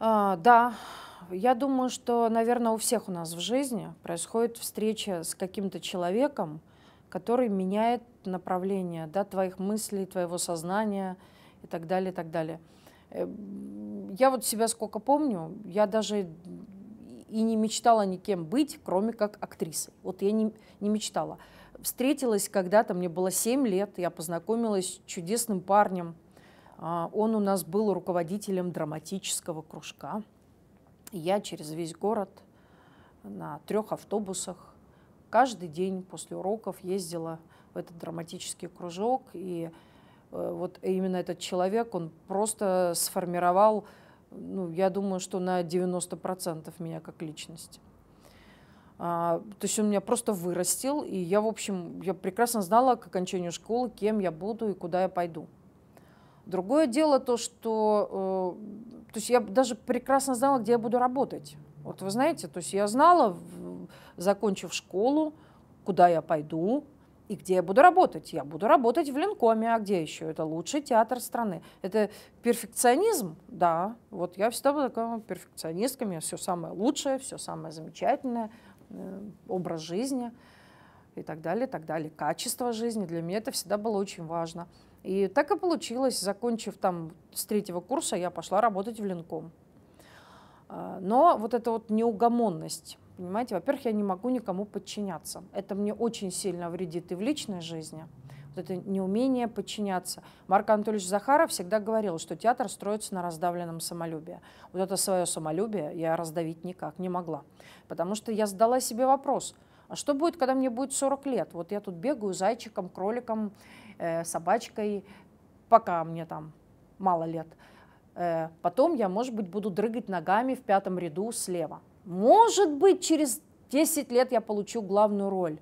А, да, я думаю, что, наверное, у всех у нас в жизни происходит встреча с каким-то человеком, который меняет направление да, твоих мыслей, твоего сознания и так далее, и так далее. Э, я вот себя сколько помню, я даже и не мечтала никем быть, кроме как актрисой. Вот я не, не мечтала. Встретилась когда-то, мне было 7 лет, я познакомилась с чудесным парнем – а, он у нас был руководителем драматического кружка. Я через весь город на трех автобусах каждый день после уроков ездила в этот драматический кружок. И э, вот именно этот человек, он просто сформировал, ну, я думаю, что на 90% меня как личность. А, то есть он меня просто вырастил, и я, в общем, я прекрасно знала к окончанию школы, кем я буду и куда я пойду. Другое дело то, что э, то есть я даже прекрасно знала, где я буду работать. Вот вы знаете, то есть я знала, закончив школу, куда я пойду и где я буду работать. Я буду работать в Ленкоме, а где еще? Это лучший театр страны. Это перфекционизм, да. Вот я всегда была такая перфекционистка, у меня все самое лучшее, все самое замечательное, э, образ жизни и так далее, и так далее. Качество жизни для меня это всегда было очень важно. И так и получилось, закончив там с третьего курса, я пошла работать в Линком. А, но вот эта вот неугомонность, понимаете, во-первых, я не могу никому подчиняться. Это мне очень сильно вредит и в личной жизни. Вот это неумение подчиняться. Марк Анатольевич Захаров всегда говорил, что театр строится на раздавленном самолюбии. Вот это свое самолюбие я раздавить никак не могла. Потому что я задала себе вопрос, а что будет, когда мне будет 40 лет? Вот я тут бегаю зайчиком, кроликом, э, собачкой, пока мне там мало лет. Э, потом я, может быть, буду дрыгать ногами в пятом ряду слева. Может быть, через 10 лет я получу главную роль.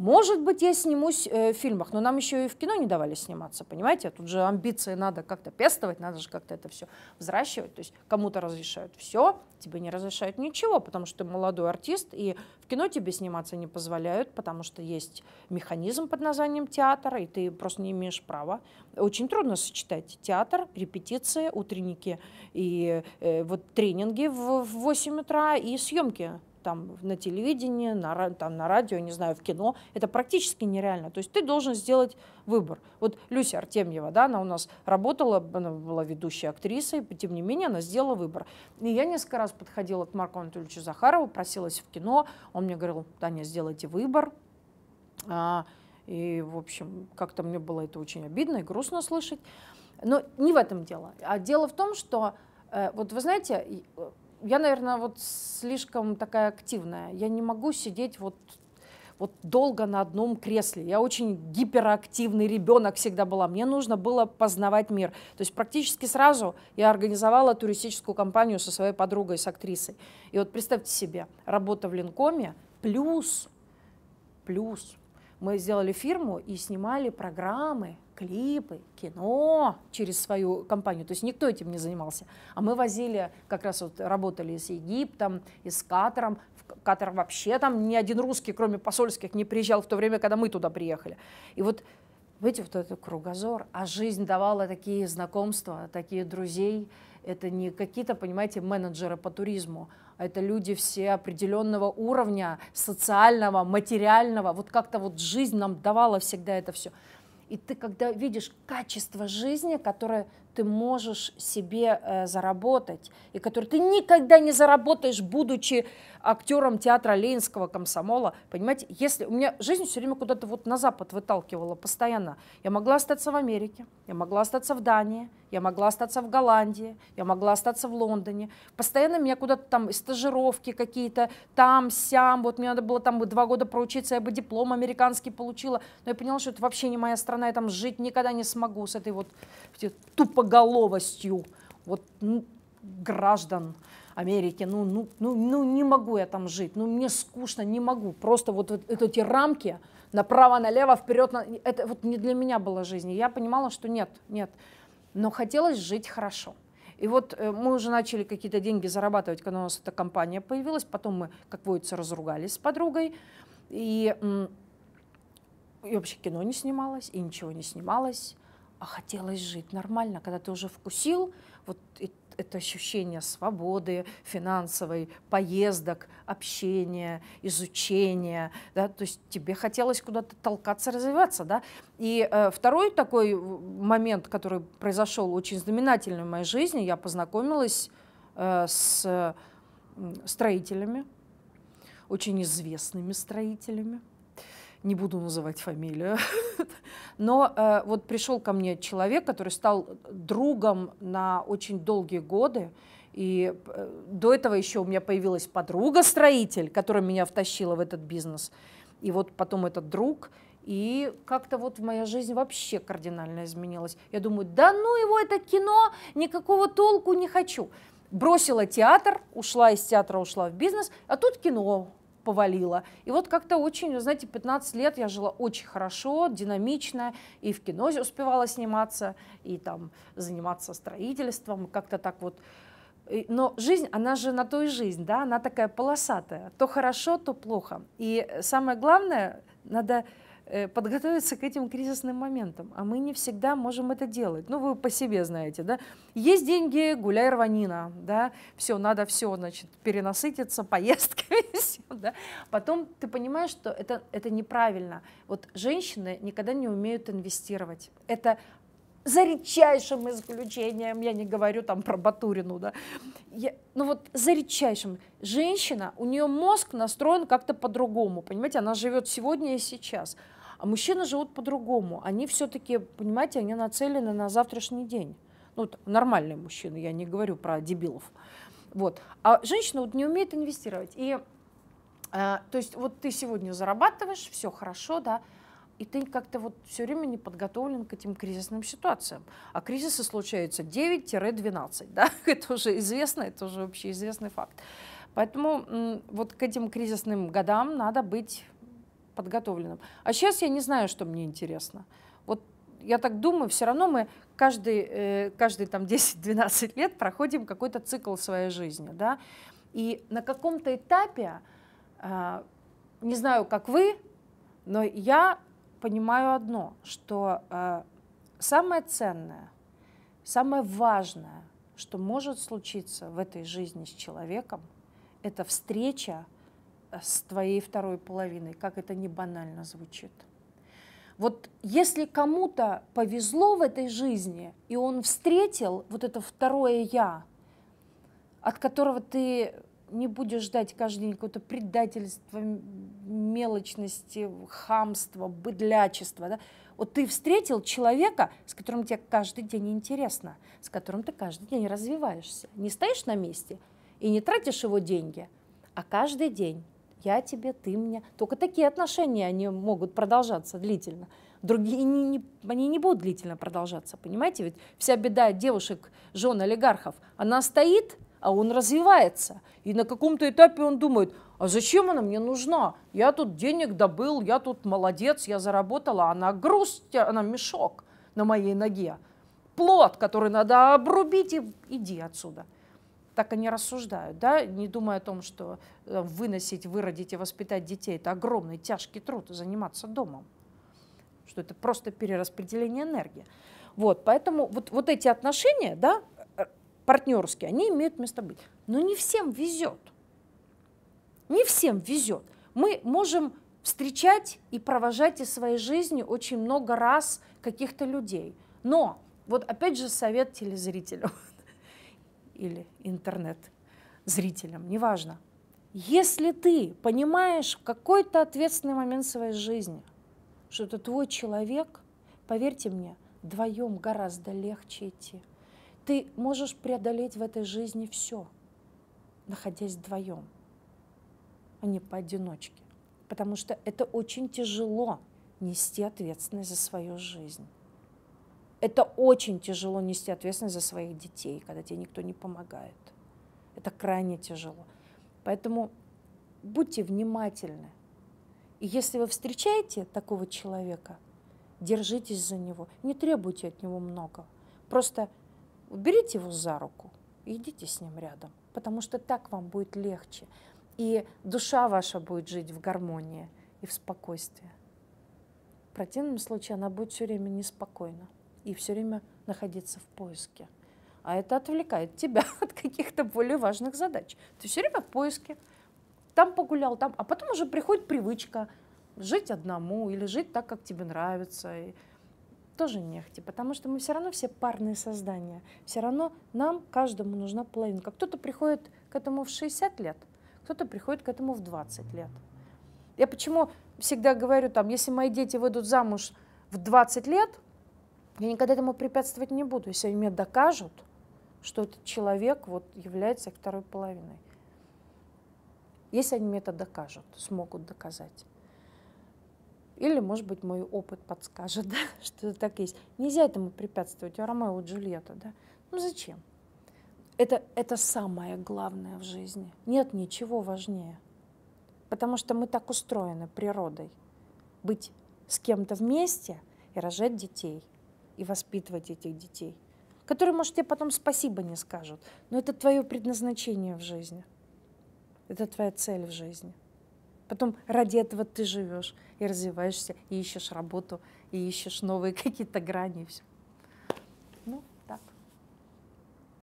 Может быть, я снимусь э, в фильмах, но нам еще и в кино не давали сниматься, понимаете? А тут же амбиции надо как-то пестовать, надо же как-то это все взращивать. То есть кому-то разрешают все, тебе не разрешают ничего, потому что ты молодой артист, и в кино тебе сниматься не позволяют, потому что есть механизм под названием театр, и ты просто не имеешь права. Очень трудно сочетать театр, репетиции, утренники и э, вот тренинги в, в 8 утра и съемки там, на телевидении, на, там, на радио, не знаю, в кино. Это практически нереально. То есть ты должен сделать выбор. Вот Люся Артемьева, да, она у нас работала, она была ведущей актрисой, тем не менее она сделала выбор. И я несколько раз подходила к Марку Анатольевичу Захарову, просилась в кино, он мне говорил, Таня, сделайте выбор. А, и, в общем, как-то мне было это очень обидно и грустно слышать. Но не в этом дело. А дело в том, что, э, вот вы знаете, э, я, наверное, вот слишком такая активная. Я не могу сидеть вот вот долго на одном кресле. Я очень гиперактивный ребенок всегда была. Мне нужно было познавать мир. То есть практически сразу я организовала туристическую компанию со своей подругой, с актрисой. И вот представьте себе, работа в Линкоме плюс, плюс. Мы сделали фирму и снимали программы клипы, кино через свою компанию. То есть никто этим не занимался. А мы возили, как раз вот работали с Египтом, и с Катаром. В Катар вообще там ни один русский, кроме посольских, не приезжал в то время, когда мы туда приехали. И вот Видите, вот этот кругозор, а жизнь давала такие знакомства, такие друзей. Это не какие-то, понимаете, менеджеры по туризму, а это люди все определенного уровня, социального, материального. Вот как-то вот жизнь нам давала всегда это все. И ты, когда видишь качество жизни, которое ты можешь себе э, заработать, и которое ты никогда не заработаешь, будучи актером театра Ленинского комсомола. Понимаете, если у меня жизнь все время куда-то вот на Запад выталкивала постоянно. Я могла остаться в Америке, я могла остаться в Дании, я могла остаться в Голландии, я могла остаться в Лондоне. Постоянно меня куда-то там стажировки какие-то, там, сям, вот мне надо было там два года проучиться, я бы диплом американский получила, но я поняла, что это вообще не моя страна, я там жить никогда не смогу с этой вот тупоголовостью вот ну, граждан Америке, ну, ну, ну, ну не могу я там жить, ну мне скучно, не могу. Просто вот, вот, вот эти рамки направо, налево, вперед, на... это вот не для меня была жизнь. И я понимала, что нет, нет. Но хотелось жить хорошо. И вот э, мы уже начали какие-то деньги зарабатывать, когда у нас эта компания появилась. Потом мы, как водится, разругались с подругой. И, и вообще кино не снималось, и ничего не снималось. А хотелось жить нормально, когда ты уже вкусил, вот это ощущение свободы финансовой, поездок, общения, изучения, да, то есть тебе хотелось куда-то толкаться, развиваться, да. И э, второй такой момент, который произошел очень знаменательный в моей жизни, я познакомилась э, с строителями, очень известными строителями. Не буду называть фамилию. Но э, вот пришел ко мне человек, который стал другом на очень долгие годы, и э, до этого еще у меня появилась подруга-строитель, которая меня втащила в этот бизнес. И вот потом этот друг. И как-то вот моя жизнь вообще кардинально изменилась. Я думаю, да ну его это кино, никакого толку не хочу. Бросила театр, ушла из театра, ушла в бизнес, а тут кино повалило. И вот как-то очень, знаете, 15 лет я жила очень хорошо, динамично, и в кино успевала сниматься, и там заниматься строительством, как-то так вот. Но жизнь, она же на то и жизнь, да, она такая полосатая, то хорошо, то плохо. И самое главное, надо Э, подготовиться к этим кризисным моментам, а мы не всегда можем это делать. Ну, вы по себе знаете, да? Есть деньги, гуляй рванина, да? Все, надо все, значит, перенасытиться поездками, все, да? Потом ты понимаешь, что это, это неправильно. Вот женщины никогда не умеют инвестировать. Это за редчайшим исключением, я не говорю там про Батурину, да, я, ну вот за редчайшим, женщина, у нее мозг настроен как-то по-другому, понимаете, она живет сегодня и сейчас, а мужчины живут по-другому. Они все-таки, понимаете, они нацелены на завтрашний день. Ну, вот нормальные мужчины, я не говорю про дебилов. Вот. А женщина вот не умеет инвестировать. И, э, то есть вот ты сегодня зарабатываешь, все хорошо, да, и ты как-то вот все время не подготовлен к этим кризисным ситуациям. А кризисы случаются 9-12, да, это уже известно, это уже вообще известный факт. Поэтому вот к этим кризисным годам надо быть подготовленным. А сейчас я не знаю, что мне интересно. Вот я так думаю, все равно мы каждый, э, каждый там 10-12 лет проходим какой-то цикл своей жизни, да, и на каком-то этапе, а, не знаю, как вы, но я понимаю одно, что а, самое ценное, самое важное, что может случиться в этой жизни с человеком, это встреча с твоей второй половиной, как это не банально звучит. Вот если кому-то повезло в этой жизни, и он встретил вот это второе «я», от которого ты не будешь ждать каждый день какого-то предательства, мелочности, хамства, быдлячества. Да? Вот ты встретил человека, с которым тебе каждый день интересно, с которым ты каждый день развиваешься. Не стоишь на месте и не тратишь его деньги, а каждый день я тебе, ты мне. Только такие отношения, они могут продолжаться длительно. Другие не, не, они не будут длительно продолжаться, понимаете? Ведь вся беда девушек, жен олигархов, она стоит, а он развивается. И на каком-то этапе он думает, а зачем она мне нужна? Я тут денег добыл, я тут молодец, я заработала, она грусть, она мешок на моей ноге. Плод, который надо обрубить и иди отсюда так они рассуждают, да, не думая о том, что э, выносить, выродить и воспитать детей – это огромный тяжкий труд, заниматься домом, что это просто перераспределение энергии. Вот, поэтому вот, вот эти отношения, да, э, партнерские, они имеют место быть. Но не всем везет. Не всем везет. Мы можем встречать и провожать из своей жизни очень много раз каких-то людей. Но вот опять же совет телезрителю – или интернет-зрителям, неважно. Если ты понимаешь в какой-то ответственный момент своей жизни, что это твой человек, поверьте мне, вдвоем гораздо легче идти. Ты можешь преодолеть в этой жизни все, находясь вдвоем, а не поодиночке. Потому что это очень тяжело нести ответственность за свою жизнь. Это очень тяжело нести ответственность за своих детей, когда тебе никто не помогает. Это крайне тяжело. Поэтому будьте внимательны. И если вы встречаете такого человека, держитесь за него, не требуйте от него много. Просто берите его за руку и идите с ним рядом, потому что так вам будет легче. И душа ваша будет жить в гармонии и в спокойствии. В противном случае она будет все время неспокойна и все время находиться в поиске. А это отвлекает тебя от каких-то более важных задач. Ты все время в поиске, там погулял, там, а потом уже приходит привычка жить одному или жить так, как тебе нравится. И тоже нехти, потому что мы все равно все парные создания. Все равно нам, каждому нужна половинка. Кто-то приходит к этому в 60 лет, кто-то приходит к этому в 20 лет. Я почему всегда говорю, там, если мои дети выйдут замуж в 20 лет, я никогда этому препятствовать не буду. Если мне докажут, что этот человек вот является второй половиной. Если они мне это докажут, смогут доказать. Или, может быть, мой опыт подскажет, да, что это так есть. Нельзя этому препятствовать. У Ромео и Джульетта, да. Ну зачем? Это, это самое главное в жизни. Нет ничего важнее. Потому что мы так устроены природой. Быть с кем-то вместе и рожать детей – и воспитывать этих детей, которые, может, тебе потом спасибо не скажут, но это твое предназначение в жизни, это твоя цель в жизни. Потом ради этого ты живешь и развиваешься, и ищешь работу, и ищешь новые какие-то грани, и все